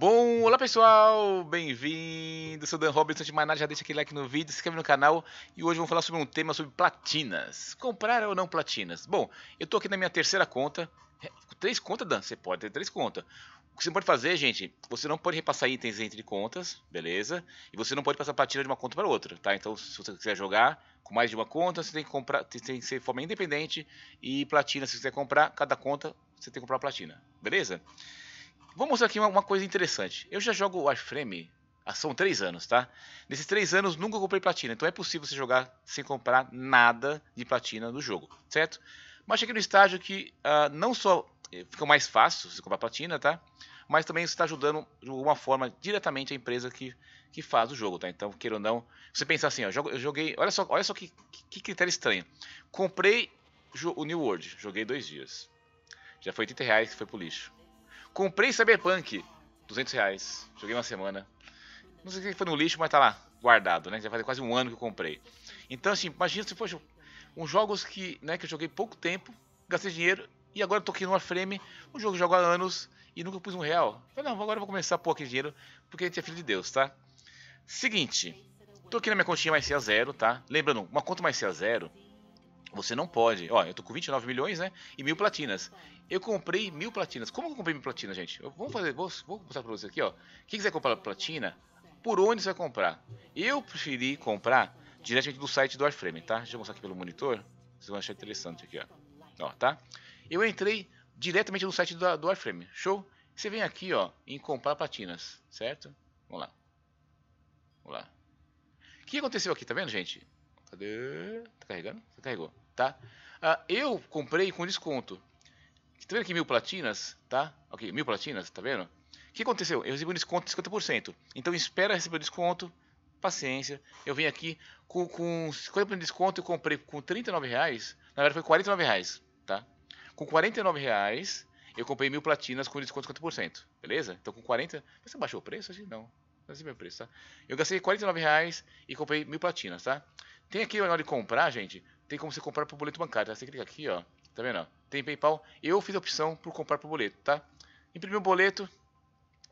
Bom, olá pessoal, bem-vindo, sou Dan Robinson de Maná, já deixa aquele like no vídeo, se inscreve no canal e hoje vamos falar sobre um tema sobre platinas, comprar ou não platinas. Bom, eu tô aqui na minha terceira conta, é, três contas Dan, você pode ter três contas. O que você pode fazer, gente, você não pode repassar itens entre contas, beleza? E você não pode passar platina de uma conta para outra, tá? Então se você quiser jogar com mais de uma conta, você tem que comprar, tem que ser de forma independente e platina se você quiser comprar, cada conta você tem que comprar platina, beleza? Beleza? Vou mostrar aqui uma, uma coisa interessante. Eu já jogo Warframe ah, são três anos, tá? Nesses três anos nunca comprei platina, então é possível você jogar sem comprar nada de platina no jogo, certo? Mas cheguei no estágio que ah, não só eh, fica mais fácil você comprar platina, tá? Mas também você está ajudando de alguma forma diretamente a empresa que, que faz o jogo, tá? Então, queira ou não, você pensar assim, ó, eu joguei, olha só, olha só que, que critério estranho. Comprei o New World, joguei dois dias. Já foi 80 reais que foi pro lixo. Comprei Cyberpunk, 200 reais. Joguei uma semana. Não sei se foi no lixo, mas tá lá, guardado, né? Já faz quase um ano que eu comprei. Então, assim, imagina se fosse uns jogos que, né, que eu joguei pouco tempo, gastei dinheiro e agora tô aqui no Warframe, um jogo que eu jogo há anos e nunca pus um real. Falei, não, agora eu vou começar a pôr aqui dinheiro, porque a gente é filho de Deus, tá? Seguinte, tô aqui na minha continha mais C a zero, tá? Lembrando, uma conta mais C a zero você não pode. Ó, eu tô com 29 milhões, né? E mil platinas. Eu comprei mil platinas. Como eu comprei mil platinas, gente? Eu, vamos fazer, vou, vou mostrar pra vocês aqui, ó. Quem quiser comprar platina, por onde você vai comprar? Eu preferi comprar diretamente do site do Warframe, tá? Deixa eu mostrar aqui pelo monitor. Vocês vão achar interessante aqui, ó. Ó, tá? Eu entrei diretamente no site do, do Warframe. Show? Você vem aqui, ó, em comprar platinas, certo? Vamos lá. Vamos lá. O que aconteceu aqui, tá vendo, gente? Cadê? Tá carregando? Você carregou, tá? Ah, eu comprei com desconto. Tá vendo aqui mil platinas, tá? Ok, mil platinas, tá vendo? O que aconteceu? Eu recebi um desconto de 50%. Então espera receber o desconto, paciência. Eu vim aqui com, com 50% de desconto, eu comprei com 39 reais. Na verdade foi 49 reais, tá? Com 49 reais, eu comprei mil platinas com desconto de 50%, beleza? Então com 40... Você baixou o preço? Acho que não. Não é assim o preço, tá? Eu gastei 49 reais e comprei mil platinas, tá? Tem aqui o negócio de comprar, gente. Tem como você comprar por boleto bancário, tá? Você clica aqui, ó. Tá vendo? Tem PayPal. Eu fiz a opção por comprar por boleto, tá? Imprimi o boleto,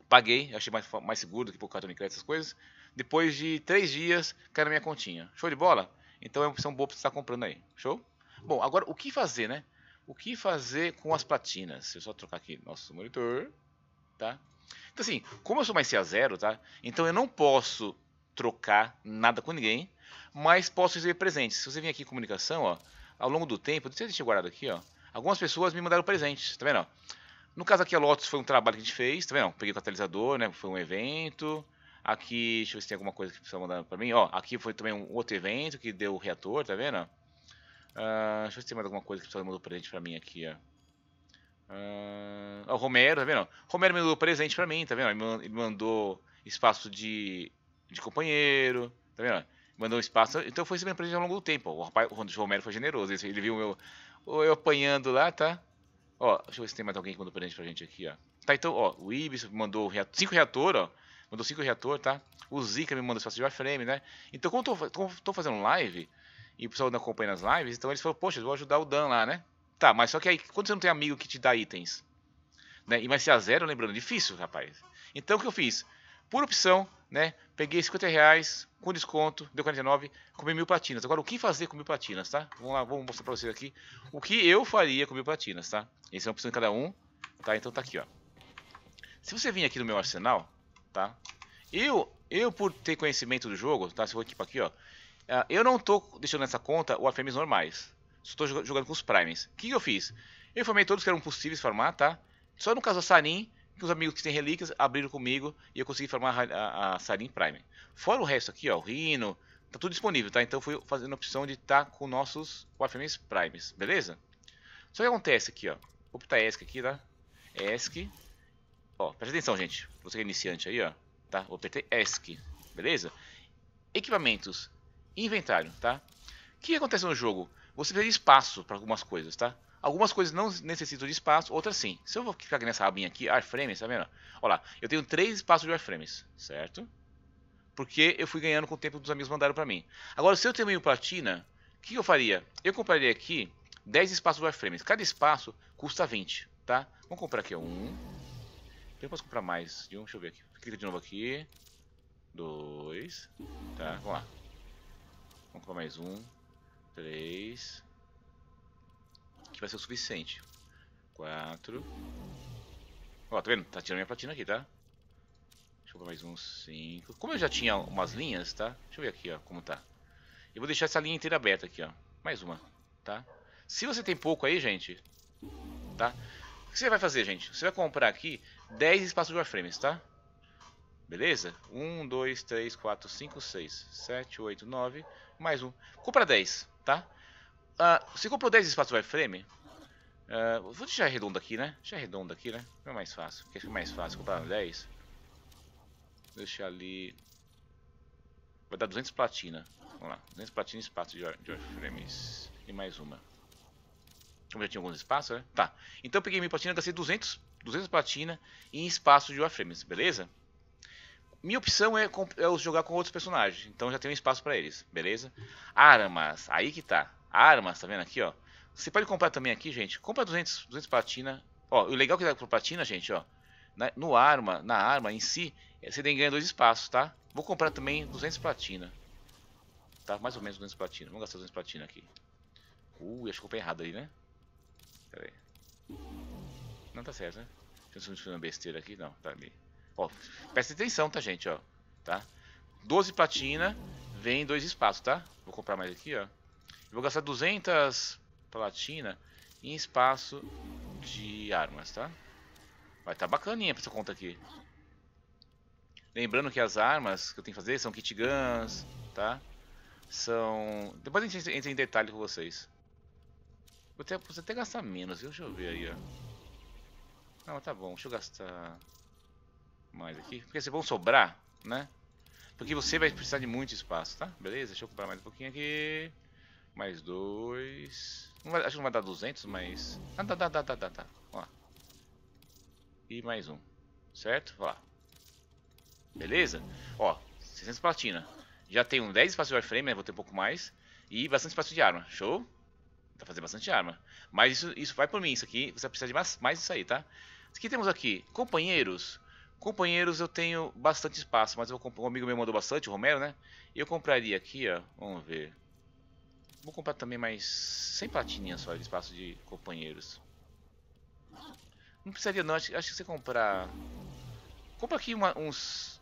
paguei, achei mais, mais seguro do que por cartão de crédito, essas coisas. Depois de três dias, cai na minha continha. Show de bola? Então é uma opção boa para você estar tá comprando aí. Show? Bom, agora o que fazer, né? O que fazer com as platinas? Deixa eu só trocar aqui nosso monitor, tá? Então assim, como eu sou mais C 0 zero, tá? Então eu não posso trocar nada com ninguém, mas posso receber presentes. Se você vir aqui em comunicação, ó, ao longo do tempo, deixa eu deixar guardado aqui, ó, algumas pessoas me mandaram presentes, tá vendo? No caso aqui a Lotus foi um trabalho que a gente fez, tá vendo? Peguei o catalisador, né? Foi um evento. Aqui, deixa eu ver se tem alguma coisa que precisa mandar para mim. Ó, aqui foi também um outro evento que deu o reator, tá vendo? Uh, deixa eu ver se tem mais alguma coisa que precisa mandar presente pra mim aqui, ó. Uh, Romero, tá vendo? Romero me mandou presente pra mim, tá vendo? Ele me mandou espaço de, de companheiro, tá vendo? mandou um espaço. Então foi sempre me aprendendo ao longo do tempo. O rapaz, o Romero foi generoso. Ele viu eu, eu apanhando lá, tá? Ó, deixa eu ver se tem mais alguém que mandou presente pra gente aqui, ó. Tá, então, ó, o Ibis mandou cinco reator, ó. Mandou cinco reator, tá? O Zika me mandou espaço de frame né? Então, como eu tô, tô fazendo live, e o pessoal não acompanha as lives, então eles falaram, poxa, eu vou ajudar o Dan lá, né? Tá, mas só que aí, quando você não tem amigo que te dá itens, né? E mas se a zero, lembrando, difícil, rapaz. Então, o que eu fiz? Por opção, né? Peguei 50 reais com desconto, deu 49, comi mil platinas. Agora, o que fazer com mil platinas, tá? Vamos lá, vamos mostrar pra vocês aqui o que eu faria com mil platinas, tá? Esse é uma opção de cada um, tá? Então tá aqui, ó. Se você vir aqui no meu arsenal, tá? Eu, eu por ter conhecimento do jogo, tá? Se eu vou aqui pra aqui, ó. Ah, eu não tô deixando nessa conta o AFMs normais. Estou jogando com os primes. O que, que eu fiz? Eu formei todos que eram possíveis farmar, tá? Só no caso da Sarin, que os amigos que têm relíquias abriram comigo e eu consegui formar a, a, a Sarin Prime. Fora o resto aqui, ó, o Rino, tá tudo disponível, tá? Então eu fui fazendo a opção de estar tá com nossos Warframes Primes, beleza? Só que acontece aqui, ó, vou botar ESC aqui, tá? ESC, ó, presta atenção, gente, você que é iniciante aí, ó, tá? Vou apertar ESC, beleza? Equipamentos, inventário, tá? O que acontece no jogo? Você vê espaço para algumas coisas, tá? Algumas coisas não necessitam de espaço, outras sim. Se eu vou clicar aqui nessa abinha aqui, wireframes, tá vendo? Olha lá, eu tenho três espaços de wireframes, certo? Porque eu fui ganhando com o tempo que os amigos mandaram para mim. Agora, se eu tenho meio platina, o que eu faria? Eu compraria aqui 10 espaços de wireframes. Cada espaço custa 20, tá? Vamos comprar aqui um. Eu posso comprar mais de um, deixa eu ver aqui. Clica de novo aqui. Dois. Tá, vamos lá. Vamos comprar mais um. Três que vai ser o suficiente. 4. Ó, tá vendo? Tá tirando minha platina aqui, tá? Deixa eu ver mais um 5. Como eu já tinha umas linhas, tá? Deixa eu ver aqui, ó, como tá. Eu vou deixar essa linha inteira aberta aqui, ó. Mais uma, tá? Se você tem pouco aí, gente, tá? O que você vai fazer, gente? Você vai comprar aqui 10 espaços de Warframes, tá? Beleza? 1, 2, 3, 4, 5, 6, 7, 8, 9, mais um. Compra 10, tá? Uh, ah, você comprou 10 espaços wireframe? Uh, vou deixar redondo aqui, né? Deixar redondo aqui, né? É mais fácil. Quer ficar é mais fácil comprar 10. Deixa ali... Vai dar 200 platina. Vamos lá. 200 platina e espaço de, de wireframes. E mais uma. Como já tinha alguns espaços, né? Tá. Então eu peguei minha platina, gastei 200, 200 platina em espaço de wireframes, beleza? Minha opção é, é jogar com outros personagens, então já tem um espaço para eles, beleza? Armas, aí que tá armas, tá vendo aqui, ó. Você pode comprar também aqui, gente. Compra 200, 200 platina. Ó, o legal que dá por platina, gente, ó. Na, no arma, na arma em si, é, você tem ganha dois espaços, tá? Vou comprar também 200 platina. Tá? Mais ou menos 200 platina. Vamos gastar 200 platina aqui. Uh, acho que eu comprei errado aí, né? Pera aí. Não tá certo, né? Deixa eu fazer uma besteira aqui. Não, tá ali. Ó, presta atenção, tá, gente, ó. Tá? 12 platina, vem dois espaços, tá? Vou comprar mais aqui, ó. Eu vou gastar 200 platina em espaço de armas, tá? Vai estar tá bacaninha pra essa conta aqui. Lembrando que as armas que eu tenho que fazer são kit guns, tá? São... Depois a gente entra em detalhe com vocês. Vou até, vou até gastar menos, Deixa eu ver aí, ó. Não, tá bom. Deixa eu gastar mais aqui. Porque se vão sobrar, né? Porque você vai precisar de muito espaço, tá? Beleza? Deixa eu comprar mais um pouquinho aqui. Mais dois. Vai, acho que não vai dar 200, mas. Ah, dá, dá, dá, dá, dá. dá. Vamos E mais um. Certo? Vá Beleza? Ó, 600 platina. Já tenho um 10 espaço de wireframe, né? Vou ter um pouco mais. E bastante espaço de arma. Show? Dá pra fazer bastante arma. Mas isso, isso vai por mim. Isso aqui, você precisa de mais, mais isso aí, tá? O que temos aqui? Companheiros. Companheiros eu tenho bastante espaço, mas eu, um amigo meu mandou bastante, o Romero, né? Eu compraria aqui, ó. Vamos ver. Vou comprar também mais 100 platininhas só de espaço de companheiros. Não precisaria não, acho, acho que você comprar... Compra aqui uma, uns...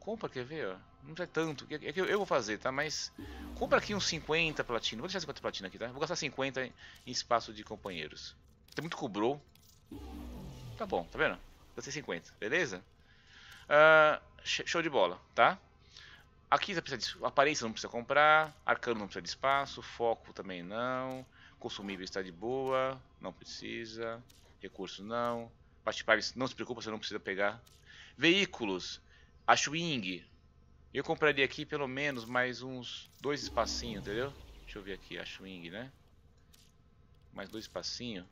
Compra, quer ver? Ó? Não é tanto, é que eu, eu vou fazer, tá? Mas compra aqui uns 50 platina. Vou deixar 50 platina aqui, tá? Vou gastar 50 em, em espaço de companheiros. Tem muito cobrou. Tá bom, tá vendo? Gastei 50, beleza? Uh, show de bola, tá? Aqui você precisa de aparência, não precisa comprar. Arcano não precisa de espaço. Foco também não. Consumível está de boa. Não precisa. Recurso não. Participares, não se preocupa, você não precisa pegar. Veículos. acho wing. Eu compraria aqui pelo menos mais uns dois espacinhos, entendeu? Deixa eu ver aqui. acho wing, né? Mais dois espacinhos.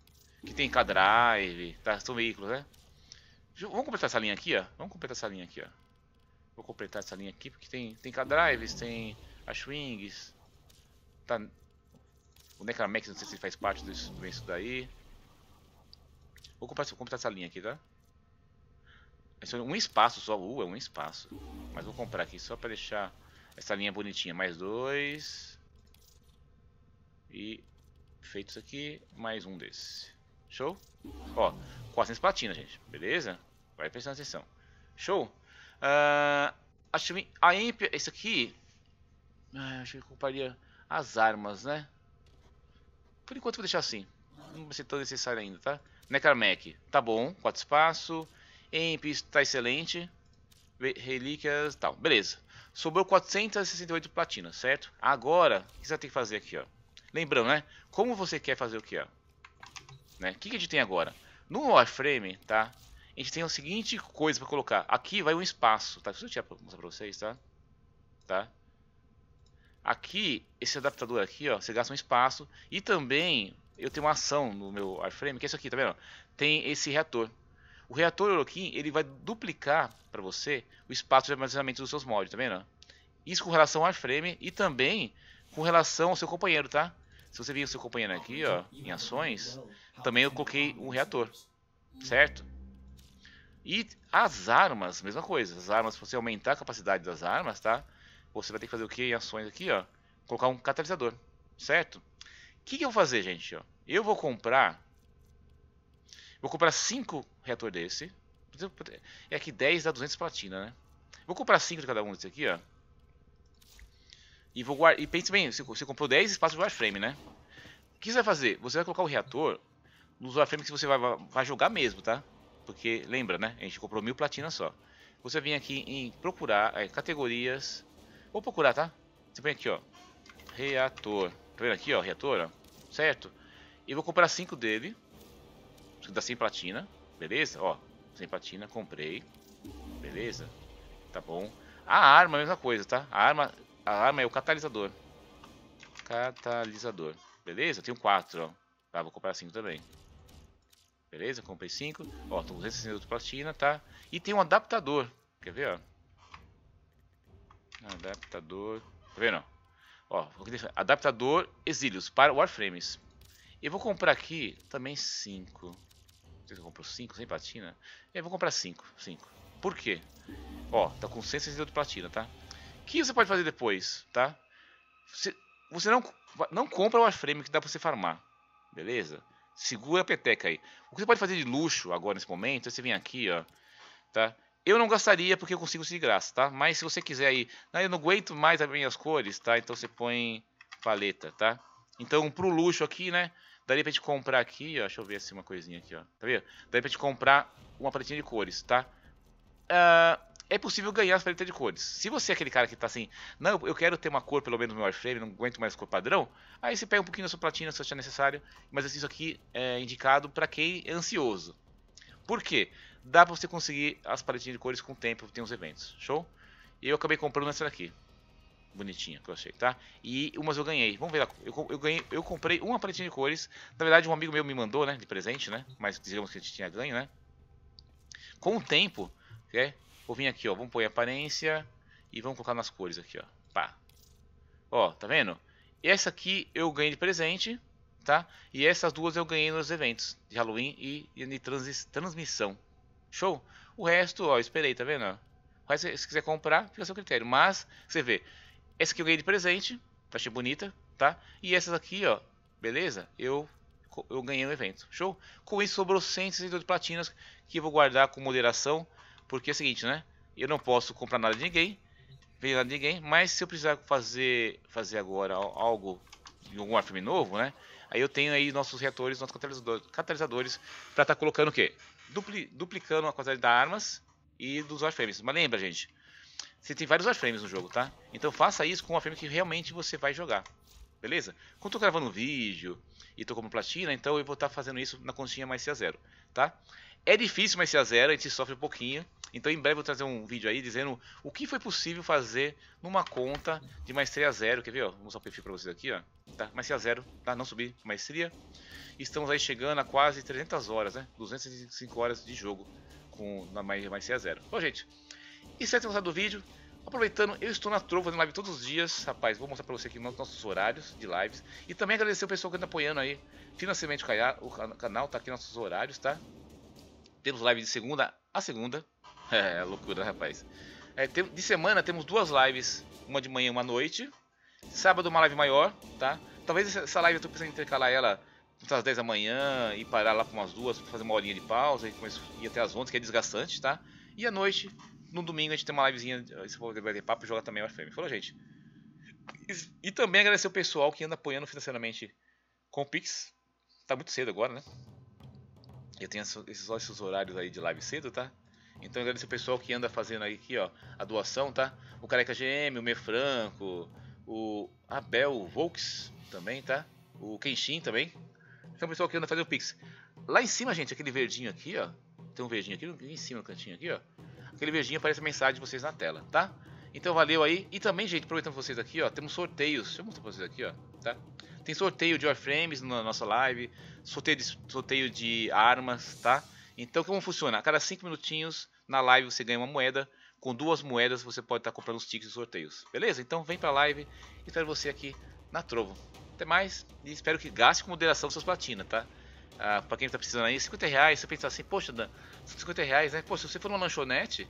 Que tem K-Drive. Tá, são veículos, né? Vamos completar essa linha aqui, ó. Vamos completar essa linha aqui, ó. Vou completar essa linha aqui, porque tem, tem K-Drives, tem Ashwings, tá... O Necromax, não sei se faz parte disso, disso daí. Vou completar, completar essa linha aqui, tá? Esse é um espaço só, U uh, é um espaço. Mas vou comprar aqui só pra deixar essa linha bonitinha. Mais dois. E feitos aqui, mais um desse. Show? Ó, 400 platina, gente. Beleza? Vai prestando atenção. Show? Uh, acho que a Imp... Esse aqui... acho que eu compraria as armas, né? Por enquanto vou deixar assim. Não vai ser tão necessário ainda, tá? Necramec, tá bom. Quatro espaço. Imp, tá excelente. Relíquias, tal. Beleza. Sobrou 468 platinas, certo? Agora, o que você tem que fazer aqui, ó? Lembrando, né? Como você quer fazer o que, ó? Né? O que, que a gente tem agora? No Warframe, tá? a gente tem a seguinte coisa para colocar. Aqui vai um espaço, tá? Deixa eu tirar pra mostrar pra vocês, tá? Tá? Aqui, esse adaptador aqui, ó, você gasta um espaço. E também, eu tenho uma ação no meu frame que é isso aqui, tá vendo? Tem esse reator. O reator Orokin, ele vai duplicar para você o espaço de armazenamento dos seus mods, tá vendo? Isso com relação ao frame e também com relação ao seu companheiro, tá? Se você vir o seu companheiro aqui, ó, em ações, também eu coloquei um reator, certo? E as armas, mesma coisa. As armas, se você aumentar a capacidade das armas, tá? Você vai ter que fazer o que em ações aqui, ó? Colocar um catalisador, certo? O que, que, eu vou fazer, gente? Ó? Eu vou comprar... Vou comprar 5 reator desse. É que 10 dá 200 platina, né? Vou comprar 5 de cada um desse aqui, ó. E vou guardar... E pense bem, você comprou 10 espaços de wireframe, né? O que você vai fazer? Você vai colocar o reator nos wireframes que você vai, vai jogar mesmo, tá? Porque, lembra, né? A gente comprou mil platinas só. Você vem aqui em procurar é, categorias. Vou procurar, tá? Você vem aqui, ó. Reator. Tá vendo aqui, ó? Reator, ó. Certo? Eu vou comprar cinco dele. Dá sem platina. Beleza? Ó. Sem platina, comprei. Beleza? Tá bom. A arma, a mesma coisa, tá? A arma, a arma é o catalisador. Catalisador. Beleza? Eu tenho quatro ó. Tá, vou comprar cinco também. Beleza? Comprei 5. Ó, tô com 268 platina, tá? E tem um adaptador. Quer ver, ó? Adaptador. Tá vendo? Ó, adaptador exílios para Warframes. Eu vou comprar aqui também 5. Não sei se eu compro 5 sem platina. Eu vou comprar 5. 5. Por quê? Ó, tá com 168 platina, tá? O que você pode fazer depois, tá? Você, você não, não compra o Warframe que dá pra você farmar. Beleza? Segura a peteca aí. O que você pode fazer de luxo agora nesse momento, é você vem aqui, ó, tá? Eu não gastaria porque eu consigo isso de graça, tá? Mas se você quiser aí, eu não aguento mais as minhas cores, tá? Então você põe paleta, tá? Então pro luxo aqui, né? Daria pra gente comprar aqui, ó, deixa eu ver assim uma coisinha aqui, ó, tá vendo? Daria pra gente comprar uma paletinha de cores, tá? Uh, é possível ganhar as paletas de cores. Se você é aquele cara que está assim, não, eu quero ter uma cor pelo menos no meu frame, não aguento mais cor padrão, aí você pega um pouquinho da sua platina se achar necessário, mas assim, isso aqui é indicado para quem é ansioso. Por quê? Dá para você conseguir as paletinhas de cores com o tempo, tem uns eventos, show? E eu acabei comprando essa daqui, bonitinha que eu achei, tá? E umas eu ganhei, vamos ver lá, eu, eu, ganhei, eu comprei uma paletinha de cores, na verdade um amigo meu me mandou, né, de presente, né, mas digamos que a gente tinha ganho, né? Com o tempo, é, Vou vir aqui, ó. Vamos pôr em aparência e vamos colocar nas cores aqui, ó. Pá. Ó, tá vendo? Essa aqui eu ganhei de presente, tá? E essas duas eu ganhei nos eventos de Halloween e, e de trans, transmissão. Show? O resto, ó, esperei, tá vendo? Mas se quiser comprar, fica a seu critério. Mas, você vê, essa aqui eu ganhei de presente, tá? Achei bonita, tá? E essas aqui, ó, beleza? Eu eu ganhei no evento. Show? Com isso sobrou 162 platinas que eu vou guardar com moderação porque é o seguinte, né? Eu não posso comprar nada de ninguém, vender nada de ninguém, mas se eu precisar fazer, fazer agora algo, algum arme novo, né? Aí eu tenho aí nossos reatores, nossos catalisadores, catalisadores para estar tá colocando o quê? Dupli, duplicando a quantidade das armas e dos warframes. Mas lembra, gente, você tem vários warframes no jogo, tá? Então faça isso com o warframe que realmente você vai jogar, beleza? Quando eu tô gravando um vídeo e tô como platina, então eu vou estar tá fazendo isso na continha mais C0, tá? É difícil, mas se a zero, a gente sofre um pouquinho. Então em breve eu vou trazer um vídeo aí dizendo o que foi possível fazer numa conta de maestria zero. Quer ver? Ó? Vou mostrar o perfil para vocês aqui. Ó. Tá, maestria zero, tá? não subir maestria. Estamos aí chegando a quase 300 horas, né? 205 horas de jogo com, na maestria zero. Bom, gente, isso é ter gostado do vídeo. Aproveitando, eu estou na Trovo fazendo live todos os dias, rapaz. Vou mostrar para você aqui nossos horários de lives. E também agradecer o pessoal que anda apoiando aí financeiramente o canal, tá aqui nossos horários, tá? Temos live de segunda a segunda. É, loucura, rapaz. É, tem, de semana temos duas lives, uma de manhã e uma noite. Sábado uma live maior, tá? Talvez essa live eu tô pensando em intercalar ela às 10 da manhã e parar lá com umas duas, fazer uma horinha de pausa e ir até as 11, que é desgastante, tá? E à noite, no domingo, a gente tem uma livezinha, eh, se for bater papo, joga também o FM. Falou, gente. E, e também agradecer o pessoal que anda apoiando financeiramente com o Pix. Tá muito cedo agora, né? Eu tenho esses ótimos horários aí de live cedo, tá? Então agradeço o pessoal que anda fazendo aí aqui, ó, a doação, tá? O Careca GM, o Mefranco, o Abel Volks também, tá? O Kenshin também. Então o pessoal que anda fazendo o Pix. Lá em cima, gente, aquele verdinho aqui, ó. Tem um verdinho aqui, aqui em cima no cantinho aqui, ó. Aquele verdinho aparece a mensagem de vocês na tela, tá? Então valeu aí. E também, gente, aproveitando vocês aqui, ó, temos sorteios. Deixa eu mostrar pra vocês aqui, ó, tá? Tem sorteio de warframes na nossa live, sorteio de, sorteio de armas, tá? Então como funciona? A cada 5 minutinhos na live você ganha uma moeda. Com duas moedas você pode estar tá comprando os tickets de sorteios. Beleza? Então vem pra live e espero você aqui na Trovo. Até mais e espero que gaste com moderação suas platinas, tá? Ah, pra quem tá precisando aí, 50 reais, você pensa assim, poxa Dan, 50 reais, né? poxa se você for numa lanchonete,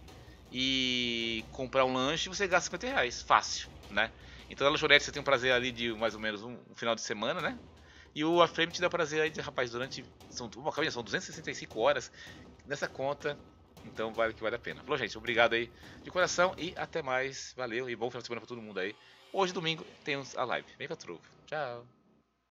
e comprar um lanche, você gasta 50 reais, fácil, né? Então na lanchonete você tem um prazer ali de mais ou menos um, um final de semana, né? E o Aframe te dá prazer aí, de, rapaz, durante. São, uma caminha, são 265 horas nessa conta. Então vale que vale a pena. Falou, gente. Obrigado aí de coração e até mais. Valeu e bom final de semana pra todo mundo aí. Hoje, domingo, temos a live. Vem com a Tchau.